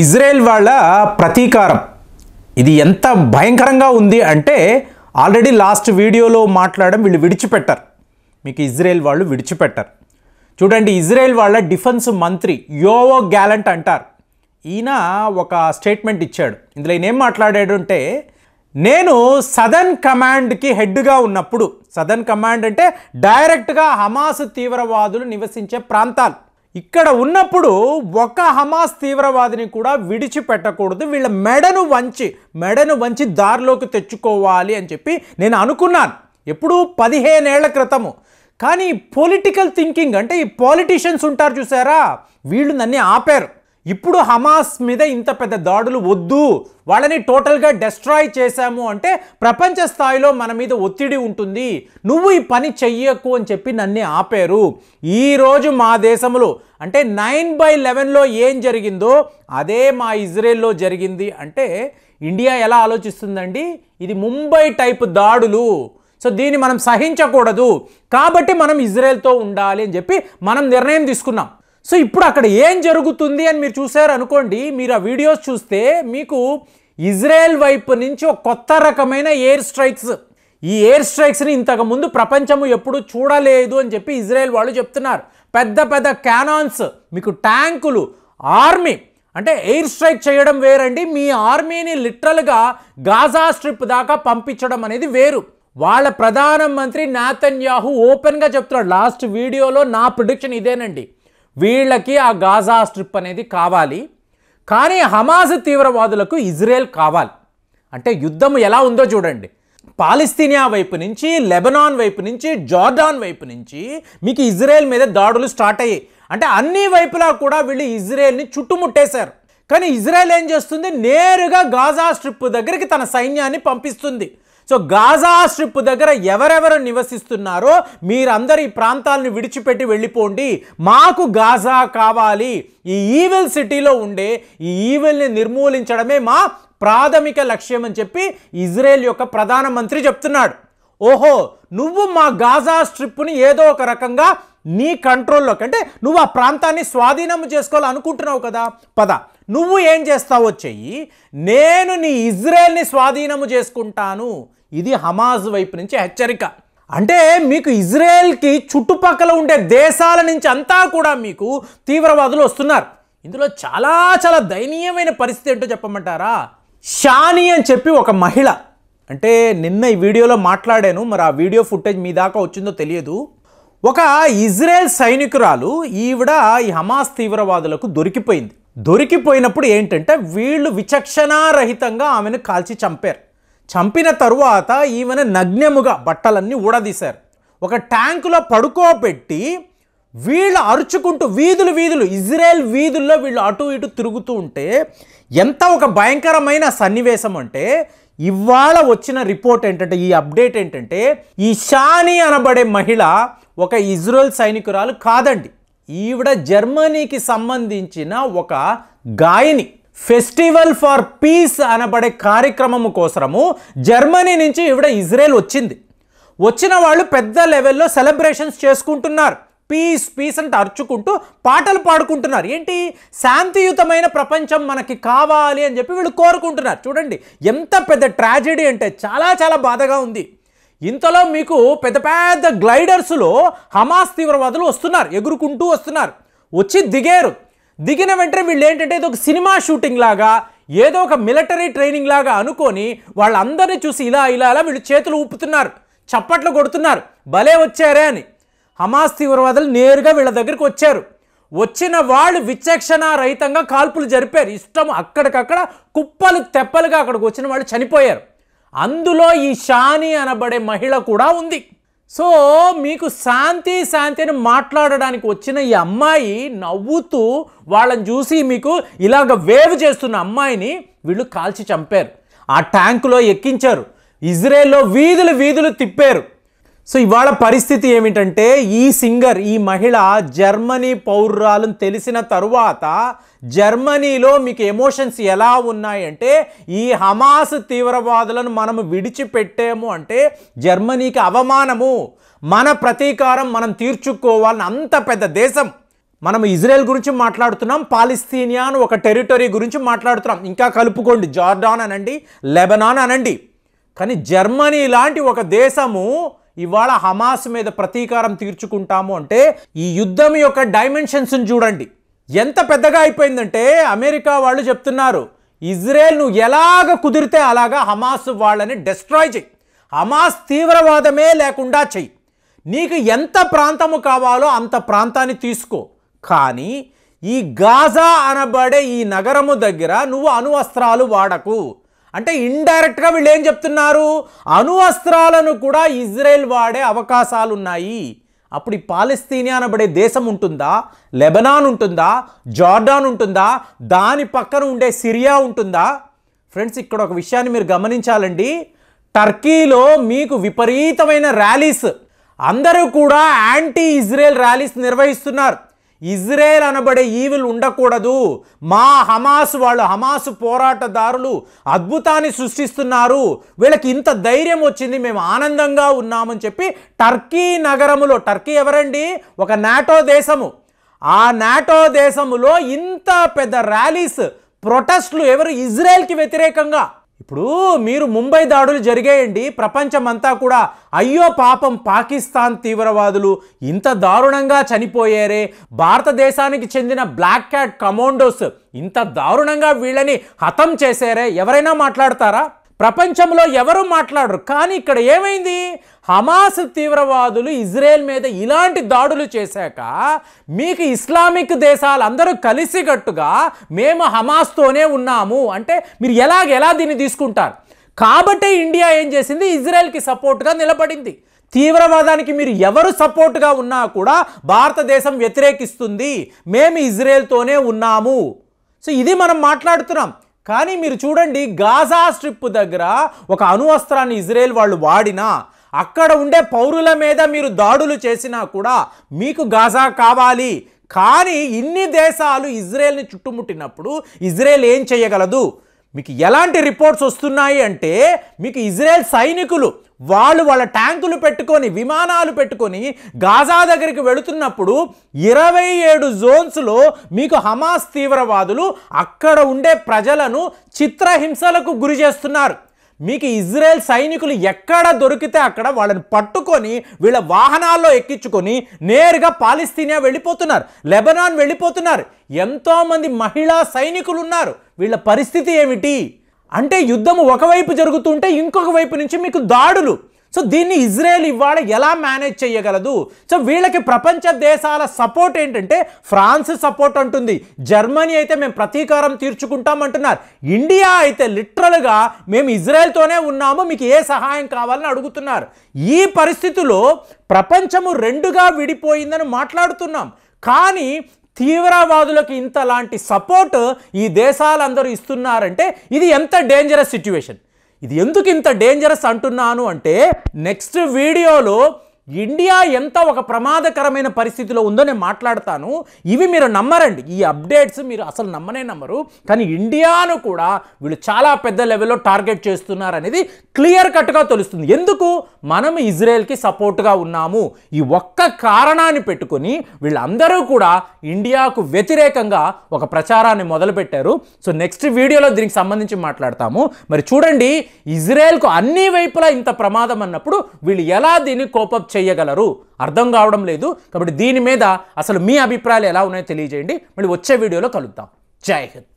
Israel వాళ్ళ ప్రతీకారం ఇది ఎంత భయంకరంగా ఉంది అంటే ఆల్రెడీ లాస్ట్ వీడియోలో మాట్లాడడం వీళ్ళు విడిచిపెట్టారు మీకు ఇజ్రాయెల్ వాళ్ళు విడిచిపెట్టారు చూడండి ఇజ్రాయెల్ వాళ్ళ డిఫెన్స్ మంత్రి యోవో గ్యాలెంట్ అంటారు ఈయన ఒక స్టేట్మెంట్ ఇచ్చాడు ఇందులో ఈయన ఏం మాట్లాడాడు అంటే నేను సదన్ కమాండ్కి హెడ్గా ఉన్నప్పుడు సదన్ కమాండ్ అంటే డైరెక్ట్గా హమాస్ తీవ్రవాదులు నివసించే ప్రాంతాలు ఇక్కడ ఉన్నప్పుడు ఒక హమాస్ తీవ్రవాదిని కూడా విడిచిపెట్టకూడదు వీళ్ళ మెడను వంచి మెడను వంచి దారిలోకి తెచ్చుకోవాలి అని చెప్పి నేను అనుకున్నాను ఎప్పుడు పదిహేనేళ్ల క్రితము కానీ పొలిటికల్ థింకింగ్ అంటే ఈ పాలిటీషియన్స్ ఉంటారు చూసారా వీళ్ళు నన్ను ఆపారు ఇప్పుడు హమాస్ మీద ఇంత పెద్ద దాడులు వద్దు వాళ్ళని టోటల్గా డెస్ట్రాయ్ చేశాము అంటే ప్రపంచ స్థాయిలో మన మీద ఒత్తిడి ఉంటుంది నువ్వు ఈ పని చెయ్యకు అని చెప్పి నన్ను ఆపారు ఈరోజు మా దేశంలో అంటే నైన్ బై లెవెన్లో ఏం జరిగిందో అదే మా ఇజ్రాయెల్లో జరిగింది అంటే ఇండియా ఎలా ఆలోచిస్తుందండి ఇది ముంబై టైప్ దాడులు సో దీన్ని మనం సహించకూడదు కాబట్టి మనం ఇజ్రాయెల్తో ఉండాలి అని చెప్పి మనం నిర్ణయం తీసుకున్నాం సో ఇప్పుడు అక్కడ ఏం జరుగుతుంది అని మీరు చూశారు అనుకోండి మీరు ఆ వీడియోస్ చూస్తే మీకు ఇజ్రాయెల్ వైపు నుంచి ఒక కొత్త రకమైన ఎయిర్ స్ట్రైక్స్ ఈ ఎయిర్ స్ట్రైక్స్ని ఇంతకుముందు ప్రపంచము ఎప్పుడు చూడలేదు అని చెప్పి ఇజ్రాయెల్ వాళ్ళు చెప్తున్నారు పెద్ద పెద్ద క్యానాన్స్ మీకు ట్యాంకులు ఆర్మీ అంటే ఎయిర్ స్ట్రైక్ చేయడం వేరండి మీ ఆర్మీని లిటరల్గా గాజా స్ట్రిప్ దాకా పంపించడం అనేది వేరు వాళ్ళ ప్రధానమంత్రి నాతన్యాహు ఓపెన్గా చెప్తున్నాడు లాస్ట్ వీడియోలో నా ప్రొడిక్షన్ ఇదేనండి వీళ్ళకి ఆ గాజా స్ట్రిప్ అనేది కావాలి కానీ హమాజ్ తీవ్రవాదులకు ఇజ్రాయెల్ కావాలి అంటే యుద్ధం ఎలా ఉందో చూడండి పాలిస్తీనియా వైపు నుంచి లెబనాన్ వైపు నుంచి జార్డాన్ వైపు నుంచి మీకు ఇజ్రాయెల్ మీద దాడులు స్టార్ట్ అయ్యాయి అంటే అన్ని వైపులా కూడా వీళ్ళు ఇజ్రాయెల్ని చుట్టుముట్టేశారు కానీ ఇజ్రాయెల్ ఏం చేస్తుంది నేరుగా గాజా స్ట్రిప్ దగ్గరికి తన సైన్యాన్ని పంపిస్తుంది సో గాజా స్ట్రిప్ దగ్గర ఎవరెవరు నివసిస్తున్నారో మీరందరు ఈ ప్రాంతాలను విడిచిపెట్టి వెళ్ళిపోండి మాకు గాజా కావాలి ఈ ఈవెల్ సిటీలో ఉండే ఈ ఈవెల్ని నిర్మూలించడమే మా ప్రాథమిక లక్ష్యం అని చెప్పి ఇజ్రాయెల్ యొక్క ప్రధానమంత్రి చెప్తున్నాడు ఓహో నువ్వు మా గాజా స్ట్రిప్ని ఏదో ఒక రకంగా నీ కంట్రోల్లోకి అంటే నువ్వు ఆ ప్రాంతాన్ని స్వాధీనం చేసుకోవాలనుకుంటున్నావు కదా పద నువ్వు ఏం చేస్తావో చెయ్యి నేను నీ ఇజ్రాయెల్ని స్వాధీనము చేసుకుంటాను ఇది హమాజ్ వైపు నుంచి హెచ్చరిక అంటే మీకు ఇజ్రాయెల్కి చుట్టుపక్కల ఉండే దేశాల నుంచి అంతా కూడా మీకు తీవ్రవాదులు వస్తున్నారు ఇందులో చాలా చాలా దయనీయమైన పరిస్థితి ఏంటో చెప్పమంటారా షాని అని చెప్పి ఒక మహిళ అంటే నిన్న ఈ వీడియోలో మాట్లాడాను మరి ఆ వీడియో ఫుటేజ్ మీ దాకా వచ్చిందో తెలియదు ఒక ఇజ్రాయెల్ సైనికురాలు ఈవిడ ఈ హమాస్ తీవ్రవాదులకు దొరికిపోయింది దొరికిపోయినప్పుడు ఏంటంటే వీళ్ళు విచక్షణారహితంగా ఆమెను కాల్చి చంపారు చంపిన తరువాత ఈమెను నగ్నముగా బట్టలన్నీ ఊడదీశారు ఒక ట్యాంకులో పడుకోబెట్టి వీళ్ళు అరుచుకుంటూ వీధులు వీధులు ఇజ్రాయెల్ వీధుల్లో వీళ్ళు అటు ఇటు తిరుగుతూ ఉంటే ఎంత ఒక భయంకరమైన సన్నివేశం అంటే ఇవాళ వచ్చిన రిపోర్ట్ ఏంటంటే ఈ అప్డేట్ ఏంటంటే ఈ షాని అనబడే మహిళ ఒక ఇజ్రాయెల్ సైనికురాలు కాదండి ఈవిడ జర్మనీకి సంబంధించిన ఒక గాయని ఫెస్టివల్ ఫర్ పీస్ అనబడే కార్యక్రమము కోసము జర్మనీ నుంచి ఈవిడ ఇజ్రాయెల్ వచ్చింది వచ్చిన వాళ్ళు పెద్ద లెవెల్లో సెలబ్రేషన్స్ చేసుకుంటున్నారు పీస్ పీస్ అంటే అరుచుకుంటూ పాటలు పాడుకుంటున్నారు ఏంటి శాంతియుతమైన ప్రపంచం మనకి కావాలి అని చెప్పి వీళ్ళు కోరుకుంటున్నారు చూడండి ఎంత పెద్ద ట్రాజెడీ అంటే చాలా చాలా బాధగా ఉంది ఇంతలో మీకు పెద్ద పెద్ద గ్లైడర్స్లో హమాస్ తీవ్రవాదులు వస్తున్నారు ఎగురుకుంటూ వస్తున్నారు వచ్చి దిగారు దిగిన వెంటనే వీళ్ళు ఏంటంటే ఇది ఒక సినిమా షూటింగ్ లాగా ఏదో ఒక మిలిటరీ ట్రైనింగ్ లాగా అనుకొని వాళ్ళందరినీ చూసి ఇలా ఇలా ఇలా వీళ్ళు చేతులు ఊపుతున్నారు చప్పట్లు కొడుతున్నారు భలే వచ్చారే అని హమాస్ తీవ్రవాదులు నేరుగా వీళ్ళ దగ్గరికి వచ్చారు వచ్చిన వాళ్ళు విచక్షణ రహితంగా కాల్పులు జరిపారు ఇష్టం అక్కడికక్కడ కుప్పలు తెప్పలుగా అక్కడికి వచ్చిన వాళ్ళు చనిపోయారు అందులో ఈ షాని అనబడే మహిళ కూడా ఉంది సో మీకు శాంతి శాంతి అని మాట్లాడడానికి వచ్చిన ఈ అమ్మాయి నవ్వుతూ వాళ్ళని చూసి మీకు ఇలాగ వేవ్ చేస్తున్న అమ్మాయిని వీళ్ళు కాల్చి చంపారు ఆ ట్యాంకులో ఎక్కించారు ఇజ్రాయెల్లో వీధులు వీధులు తిప్పారు సో ఇవాళ పరిస్థితి ఏమిటంటే ఈ సింగర్ ఈ మహిళ జర్మనీ పౌర్రాలను తెలిసిన తరువాత జర్మనీలో మీకు ఎమోషన్స్ ఎలా ఉన్నాయంటే ఈ హమాస్ తీవ్రవాదులను మనం విడిచిపెట్టాము అంటే జర్మనీకి అవమానము మన ప్రతీకారం మనం తీర్చుకోవాలని అంత పెద్ద దేశం మనం ఇజ్రాయెల్ గురించి మాట్లాడుతున్నాం పాలిస్తీనియా అని ఒక టెరిటరీ గురించి మాట్లాడుతున్నాం ఇంకా కలుపుకోండి జార్డాన్ అనండి లెబనాన్ అనండి కానీ జర్మనీ లాంటి ఒక దేశము ఇవాళ హమాస్ మీద ప్రతీకారం తీర్చుకుంటాము అంటే ఈ యుద్ధం యొక్క డైమెన్షన్స్ని చూడండి ఎంత పెద్దగా అయిపోయిందంటే అమెరికా వాళ్ళు చెప్తున్నారు ఇజ్రాయెల్ నువ్వు ఎలాగ కుదిరితే అలాగా హమాస్ వాళ్ళని డెస్ట్రాయ్ చెయ్యి హమాస్ తీవ్రవాదమే లేకుండా చెయ్యి నీకు ఎంత ప్రాంతము కావాలో అంత ప్రాంతాన్ని తీసుకో కానీ ఈ గాజా అనబడే ఈ నగరము దగ్గర నువ్వు అణువస్త్రాలు వాడకు అంటే ఇండైరెక్ట్గా వీళ్ళు ఏం చెప్తున్నారు అణు అస్త్రాలను కూడా ఇజ్రాయెల్ వాడే అవకాశాలు ఉన్నాయి అప్పుడు ఈ పాలస్తీనియా అనబడే దేశం ఉంటుందా లెబనాన్ ఉంటుందా జార్డాన్ ఉంటుందా దాని పక్కన ఉండే సిరియా ఉంటుందా ఫ్రెండ్స్ ఇక్కడ ఒక విషయాన్ని మీరు గమనించాలండి టర్కీలో మీకు విపరీతమైన ర్యాలీస్ అందరూ కూడా యాంటీ ఇజ్రాయెల్ ర్యాలీస్ నిర్వహిస్తున్నారు ఇజ్రాయేల్ అనబడే ఈవిల్ ఉండకూడదు మా హమాస్ వాళ్ళు హమాసు పోరాటదారులు అద్భుతాన్ని సృష్టిస్తున్నారు వీళ్ళకి ఇంత ధైర్యం వచ్చింది మేము ఆనందంగా ఉన్నామని చెప్పి టర్కీ నగరములో టర్కీ ఎవరండి ఒక నాటో దేశము ఆ నాటో దేశములో ఇంత పెద్ద ర్యాలీస్ ప్రొటెస్ట్లు ఎవరు ఇజ్రాయెల్కి వ్యతిరేకంగా ఇప్పుడు మీరు ముంబై దాడులు జరిగాయండి ప్రపంచమంతా కూడా అయ్యో పాపం పాకిస్తాన్ తీవ్రవాదులు ఇంత దారుణంగా చనిపోయారే భారతదేశానికి చెందిన బ్లాక్ క్యాట్ కమాండోస్ ఇంత దారుణంగా వీళ్ళని హతం చేశారే ఎవరైనా మాట్లాడతారా ప్రపంచంలో ఎవరు మాట్లాడరు కానీ ఇక్కడ ఏమైంది హమాస్ తీవ్రవాదులు ఇజ్రాయెల్ మీద ఇలాంటి దాడులు చేశాక మీకు ఇస్లామిక్ దేశాలు అందరూ కలిసికట్టుగా మేము హమాస్తోనే ఉన్నాము అంటే మీరు ఎలాగ ఎలా దీన్ని తీసుకుంటారు కాబట్టే ఇండియా ఏం చేసింది ఇజ్రాయెల్కి సపోర్ట్గా నిలబడింది తీవ్రవాదానికి మీరు ఎవరు సపోర్ట్గా ఉన్నా కూడా భారతదేశం వ్యతిరేకిస్తుంది మేము ఇజ్రాయెల్తోనే ఉన్నాము సో ఇది మనం మాట్లాడుతున్నాం కానీ మీరు చూడండి గాజా స్ట్రిప్ దగ్గర ఒక అణువస్త్రాన్ని ఇజ్రాయెల్ వాళ్ళు వాడినా అక్కడ ఉండే పౌరుల మీద మీరు దాడులు చేసినా కూడా మీకు గాజా కావాలి కానీ ఇన్ని దేశాలు ఇజ్రాయెల్ని చుట్టుముట్టినప్పుడు ఇజ్రాయెల్ ఏం చేయగలదు మీకు ఎలాంటి రిపోర్ట్స్ వస్తున్నాయి అంటే మీకు ఇజ్రాయెల్ సైనికులు వాళ్ళు వాళ్ళ ట్యాంకులు పెట్టుకొని విమానాలు పెట్టుకొని గాజా దగ్గరికి వెళుతున్నప్పుడు ఇరవై ఏడు జోన్స్లో మీకు హమాస్ తీవ్రవాదులు అక్కడ ఉండే ప్రజలను చిత్రహింసలకు గురి చేస్తున్నారు మీకు ఇజ్రాయెల్ సైనికులు ఎక్కడ దొరికితే అక్కడ వాళ్ళని పట్టుకొని వీళ్ళ వాహనాల్లో ఎక్కించుకొని నేరుగా పాలిస్తీనియా వెళ్ళిపోతున్నారు లెబనాన్ వెళ్ళిపోతున్నారు ఎంతోమంది మహిళా సైనికులు ఉన్నారు వీళ్ళ పరిస్థితి ఏమిటి అంటే యుద్ధం ఒకవైపు జరుగుతుంటే ఇంకొక వైపు నుంచి మీకు దాడులు సో దీన్ని ఇజ్రాయెల్ ఇవాళ ఎలా మేనేజ్ చేయగలదు సో వీళ్ళకి ప్రపంచ దేశాల సపోర్ట్ ఏంటంటే ఫ్రాన్స్ సపోర్ట్ అంటుంది జర్మనీ అయితే మేము ప్రతీకారం తీర్చుకుంటాం అంటున్నారు ఇండియా అయితే లిటరల్గా మేము ఇజ్రాయెల్తోనే ఉన్నాము మీకు ఏ సహాయం కావాలని అడుగుతున్నారు ఈ పరిస్థితిలో ప్రపంచము రెండుగా విడిపోయిందని మాట్లాడుతున్నాం కానీ తీవ్రవాదులకు ఇంతలాంటి సపోర్ట్ ఈ దేశాలందరూ ఇస్తున్నారంటే ఇది ఎంత డేంజరస్ సిచ్యువేషన్ ఇది ఎందుకు ఇంత డేంజరస్ అంటున్నాను అంటే నెక్స్ట్ వీడియోలో ఇండియా ఎంత ఒక ప్రమాదకరమైన పరిస్థితిలో ఉందో నేను మాట్లాడతాను ఇవి మీరు నమ్మరండి ఈ అప్డేట్స్ మీరు అసలు నమ్మనే నమ్మరు కానీ ఇండియాను కూడా వీళ్ళు చాలా పెద్ద లెవెల్లో టార్గెట్ చేస్తున్నారు అనేది క్లియర్ కట్గా తెలుస్తుంది ఎందుకు మనం ఇజ్రాయెల్కి సపోర్ట్గా ఉన్నాము ఈ ఒక్క కారణాన్ని పెట్టుకొని వీళ్ళందరూ కూడా ఇండియాకు వ్యతిరేకంగా ఒక ప్రచారాన్ని మొదలుపెట్టారు సో నెక్స్ట్ వీడియోలో దీనికి సంబంధించి మాట్లాడతాము మరి చూడండి ఇజ్రాయెల్కు అన్ని వైపులా ఇంత ప్రమాదం అన్నప్పుడు వీళ్ళు ఎలా దీన్ని కోపం చేయగలరు అర్థం కావడం లేదు కాబట్టి దీని మీద అసలు మీ అభిప్రాయాలు ఎలా ఉన్నాయో తెలియజేయండి మళ్ళీ వచ్చే వీడియోలో కలుద్దాం జై హింద్